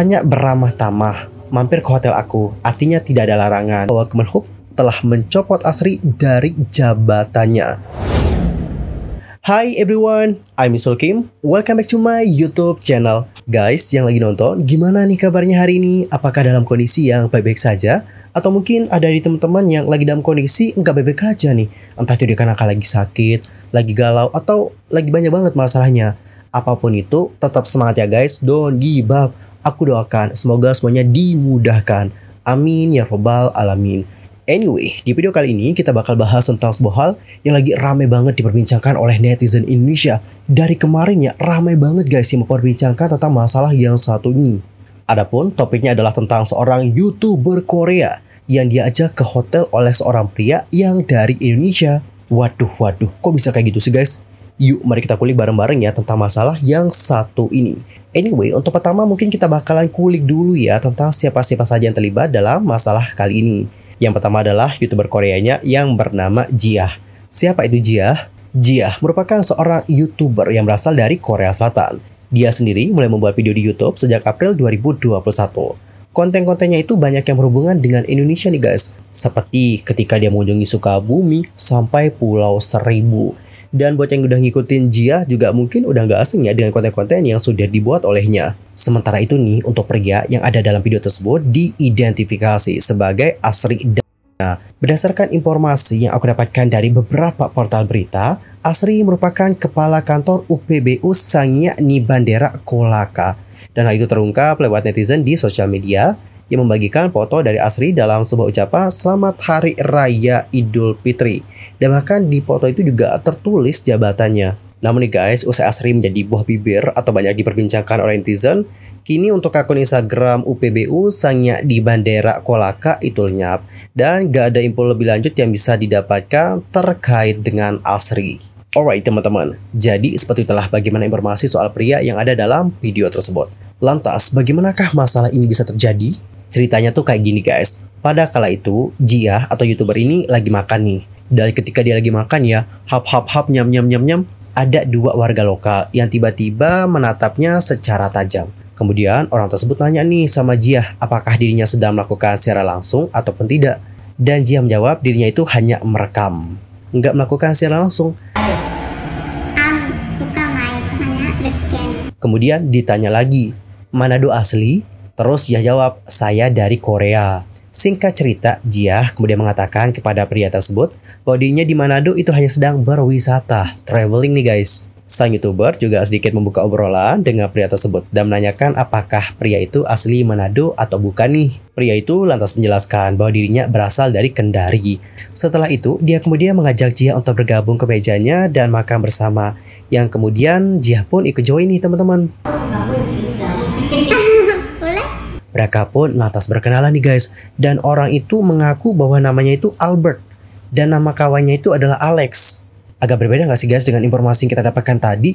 hanya beramah tamah mampir ke hotel aku. Artinya tidak ada larangan bahwa Kemenhub telah mencopot Asri dari jabatannya. Hi everyone, I'm Isul Kim. Welcome back to my YouTube channel. Guys, yang lagi nonton, gimana nih kabarnya hari ini? Apakah dalam kondisi yang baik-baik saja? Atau mungkin ada di teman-teman yang lagi dalam kondisi nggak baik-baik aja nih? Entah itu dikarenakan lagi sakit, lagi galau, atau lagi banyak banget masalahnya. Apapun itu, tetap semangat ya guys, don't give up Aku doakan semoga semuanya dimudahkan. Amin ya robbal alamin. Anyway, di video kali ini kita bakal bahas tentang sebuah hal yang lagi rame banget diperbincangkan oleh netizen Indonesia. Dari kemarin ya, rame banget guys yang memperbincangkan tentang masalah yang satu ini. Adapun topiknya adalah tentang seorang YouTuber Korea yang diajak ke hotel oleh seorang pria yang dari Indonesia. Waduh, waduh, kok bisa kayak gitu sih guys? Yuk mari kita kulik bareng-bareng ya tentang masalah yang satu ini. Anyway, untuk pertama mungkin kita bakalan kulik dulu ya tentang siapa-siapa saja yang terlibat dalam masalah kali ini. Yang pertama adalah YouTuber Koreanya yang bernama Jia. Siapa itu Jia? Jia merupakan seorang YouTuber yang berasal dari Korea Selatan. Dia sendiri mulai membuat video di YouTube sejak April 2021. Konten-kontennya itu banyak yang berhubungan dengan Indonesia nih guys. Seperti ketika dia mengunjungi Sukabumi sampai Pulau Seribu dan buat yang udah ngikutin Jia juga mungkin udah nggak asing ya dengan konten-konten yang sudah dibuat olehnya. Sementara itu nih, untuk pria yang ada dalam video tersebut diidentifikasi sebagai Asri Dana. Berdasarkan informasi yang aku dapatkan dari beberapa portal berita, Asri merupakan kepala kantor UPBU Sangya Nibandera Kolaka. Dan hal itu terungkap lewat netizen di sosial media yang membagikan foto dari Asri dalam sebuah ucapan Selamat Hari Raya Idul Fitri. Dan bahkan di foto itu juga tertulis jabatannya. Namun nih guys, usai Asri menjadi buah bibir atau banyak diperbincangkan oleh netizen, Kini untuk akun Instagram UPBU sangnya di Bandera Kolaka itu lenyap dan gak ada info lebih lanjut yang bisa didapatkan terkait dengan Asri. Alright teman-teman, jadi seperti telah bagaimana informasi soal pria yang ada dalam video tersebut. Lantas bagaimanakah masalah ini bisa terjadi? Ceritanya tuh kayak gini guys. Pada kala itu, Jia atau YouTuber ini lagi makan nih. Dan ketika dia lagi makan ya, hap hap hap nyam nyam nyam nyam, ada dua warga lokal yang tiba-tiba menatapnya secara tajam. Kemudian orang tersebut nanya nih sama Jia apakah dirinya sedang melakukan secara langsung ataupun tidak. Dan Jia menjawab dirinya itu hanya merekam. Nggak melakukan secara langsung. Kemudian ditanya lagi, mana doa asli? Terus Jiah jawab, saya dari Korea. Singkat cerita, Jiah kemudian mengatakan kepada pria tersebut bodinya di Manado itu hanya sedang berwisata, traveling nih guys. Sang youtuber juga sedikit membuka obrolan dengan pria tersebut dan menanyakan apakah pria itu asli Manado atau bukan nih. Pria itu lantas menjelaskan bahwa dirinya berasal dari Kendari. Setelah itu, dia kemudian mengajak Jiah untuk bergabung ke mejanya dan makan bersama. Yang kemudian Jiah pun ikut join nih teman-teman. Mereka pun lantas berkenalan nih guys. Dan orang itu mengaku bahwa namanya itu Albert. Dan nama kawannya itu adalah Alex. Agak berbeda gak sih guys dengan informasi yang kita dapatkan tadi?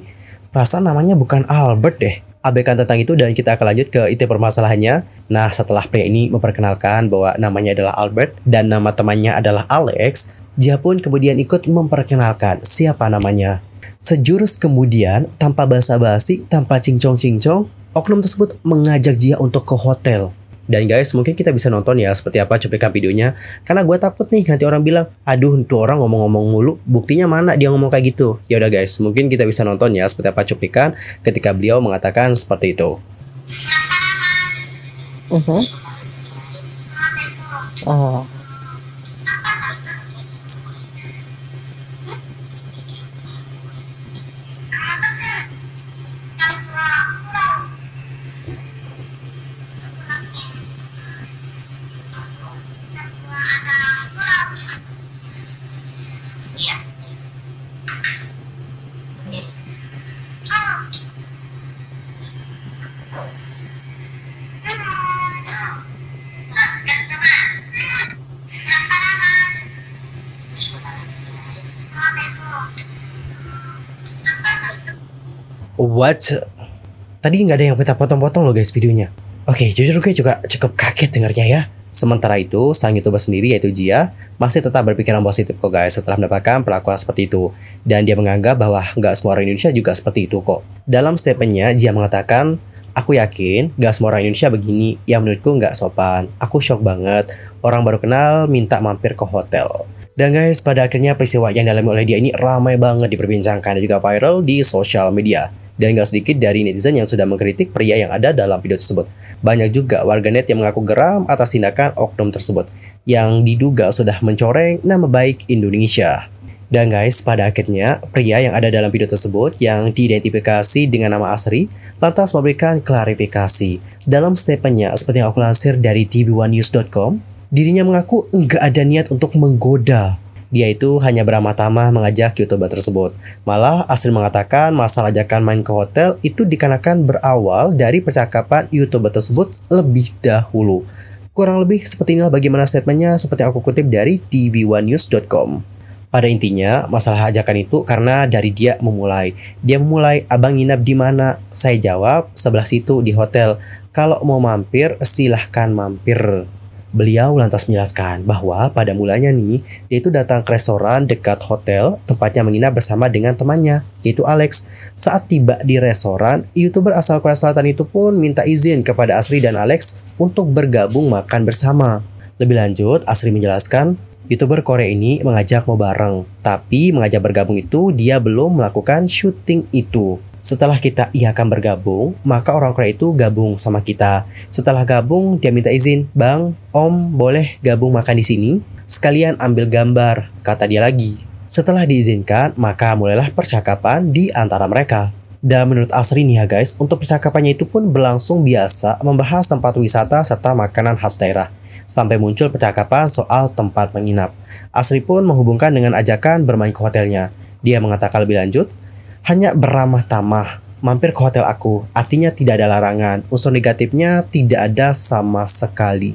Perasaan namanya bukan Albert deh. Abaikan tentang itu dan kita akan lanjut ke inti permasalahannya. Nah setelah pria ini memperkenalkan bahwa namanya adalah Albert dan nama temannya adalah Alex, dia pun kemudian ikut memperkenalkan siapa namanya. Sejurus kemudian, tanpa basa-basi, tanpa cincong-cincong, oknum tersebut mengajak Jia untuk ke hotel. Dan guys, mungkin kita bisa nonton ya seperti apa cuplikan videonya. Karena gue takut nih nanti orang bilang, aduh itu orang ngomong-ngomong mulu, buktinya mana dia ngomong kayak gitu. Ya udah guys, mungkin kita bisa nonton ya seperti apa cuplikan ketika beliau mengatakan seperti itu. Uh -huh. Uh What? Tadi nggak ada yang kita potong-potong loh guys videonya. Oke, jujur gue juga cukup kaget dengarnya ya. Sementara itu, sang youtuber sendiri yaitu Jia masih tetap berpikiran positif kok guys setelah mendapatkan perlakuan seperti itu. Dan dia menganggap bahwa nggak semua orang Indonesia juga seperti itu kok. Dalam statementnya, Jia mengatakan, Aku yakin nggak semua orang Indonesia begini, yang menurutku nggak sopan. Aku shock banget, orang baru kenal minta mampir ke hotel. Dan guys, pada akhirnya peristiwa yang dialami oleh dia ini ramai banget diperbincangkan dan juga viral di sosial media. Dan gak sedikit dari netizen yang sudah mengkritik pria yang ada dalam video tersebut. Banyak juga warganet yang mengaku geram atas tindakan oknum tersebut yang diduga sudah mencoreng nama baik Indonesia. Dan guys, pada akhirnya pria yang ada dalam video tersebut yang diidentifikasi dengan nama Asri lantas memberikan klarifikasi. Dalam statementnya, seperti yang aku lansir dari tv1news.com, Dirinya mengaku enggak ada niat untuk menggoda. Dia itu hanya beramah-tamah mengajak YouTuber tersebut. Malah, Asrin mengatakan masalah ajakan main ke hotel itu dikarenakan berawal dari percakapan YouTuber tersebut lebih dahulu. Kurang lebih seperti inilah bagaimana statementnya seperti aku kutip dari tv1news.com. Pada intinya, masalah ajakan itu karena dari dia memulai. Dia memulai, abang nginap di mana? Saya jawab, sebelah situ di hotel. Kalau mau mampir, silahkan mampir. Beliau lantas menjelaskan bahwa pada mulanya nih, dia itu datang ke restoran dekat hotel tempatnya menginap bersama dengan temannya, yaitu Alex. Saat tiba di restoran, YouTuber asal Korea Selatan itu pun minta izin kepada Asri dan Alex untuk bergabung makan bersama. Lebih lanjut, Asri menjelaskan, YouTuber Korea ini mengajak mau bareng, tapi mengajak bergabung itu dia belum melakukan syuting itu. Setelah kita iakan bergabung, maka orang Korea itu gabung sama kita. Setelah gabung, dia minta izin, Bang, Om, boleh gabung makan di sini? Sekalian ambil gambar, kata dia lagi. Setelah diizinkan, maka mulailah percakapan di antara mereka. Dan menurut Asri nih ya guys, untuk percakapannya itu pun berlangsung biasa membahas tempat wisata serta makanan khas daerah. Sampai muncul percakapan soal tempat menginap. Asri pun menghubungkan dengan ajakan bermain ke hotelnya. Dia mengatakan lebih lanjut, hanya beramah tamah mampir ke hotel aku. Artinya tidak ada larangan. Unsur negatifnya tidak ada sama sekali.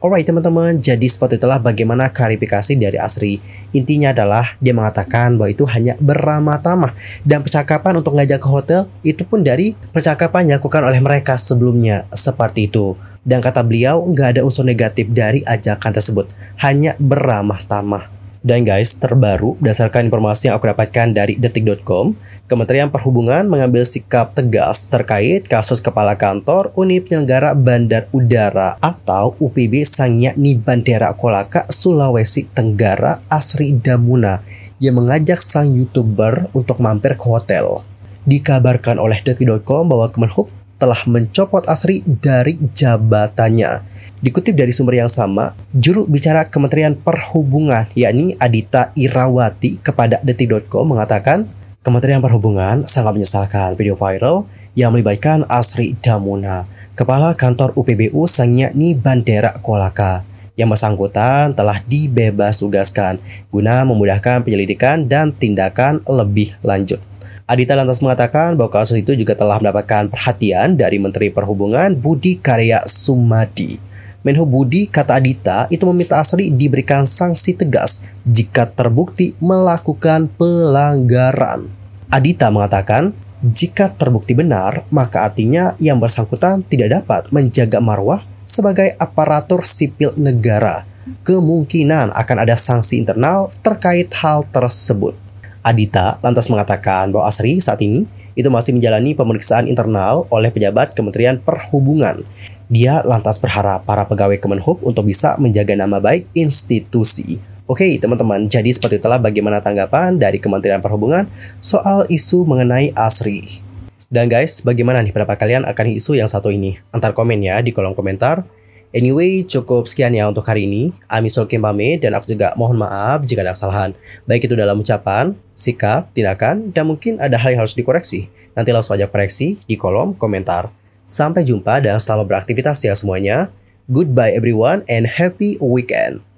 Alright teman-teman, jadi seperti itulah bagaimana klarifikasi dari Asri. Intinya adalah dia mengatakan bahwa itu hanya beramah-tamah dan percakapan untuk ngajak ke hotel itu pun dari percakapan yang dilakukan oleh mereka sebelumnya seperti itu. Dan kata beliau nggak ada unsur negatif dari ajakan tersebut, hanya beramah-tamah. Dan guys, terbaru berdasarkan informasi yang aku dapatkan dari detik.com, Kementerian Perhubungan mengambil sikap tegas terkait kasus kepala kantor Uni Penyelenggara Bandar Udara atau UPB Sangyakni Bandara Kolaka Sulawesi Tenggara Asri Damuna yang mengajak sang YouTuber untuk mampir ke hotel. Dikabarkan oleh detik.com bahwa Kemenhub telah mencopot Asri dari jabatannya. Dikutip dari sumber yang sama, juru bicara Kementerian Perhubungan yakni Adita Irawati kepada detik.com mengatakan, Kementerian Perhubungan sangat menyesalkan video viral yang melibatkan Asri Damuna, kepala kantor UPBU Sangyakni Bandera Kolaka. Yang bersangkutan telah dibebas tugaskan guna memudahkan penyelidikan dan tindakan lebih lanjut. Adita lantas mengatakan bahwa kasus itu juga telah mendapatkan perhatian dari Menteri Perhubungan Budi Karya Sumadi. Menhub Budi, kata Adita, itu meminta Asri diberikan sanksi tegas jika terbukti melakukan pelanggaran. Adita mengatakan, jika terbukti benar, maka artinya yang bersangkutan tidak dapat menjaga marwah sebagai aparatur sipil negara. Kemungkinan akan ada sanksi internal terkait hal tersebut. Adita lantas mengatakan bahwa Asri saat ini itu masih menjalani pemeriksaan internal oleh pejabat Kementerian Perhubungan. Dia lantas berharap para pegawai Kemenhub untuk bisa menjaga nama baik institusi. Oke teman-teman, jadi seperti itulah bagaimana tanggapan dari Kementerian Perhubungan soal isu mengenai Asri. Dan guys, bagaimana nih pendapat kalian akan isu yang satu ini? Antar komen ya di kolom komentar. Anyway, cukup sekian ya untuk hari ini. Ami Sol Kim Pame dan aku juga mohon maaf jika ada kesalahan. Baik itu dalam ucapan sikap, tindakan, dan mungkin ada hal yang harus dikoreksi. Nanti langsung aja koreksi di kolom komentar. Sampai jumpa dan selamat beraktivitas ya semuanya. Goodbye everyone and happy weekend.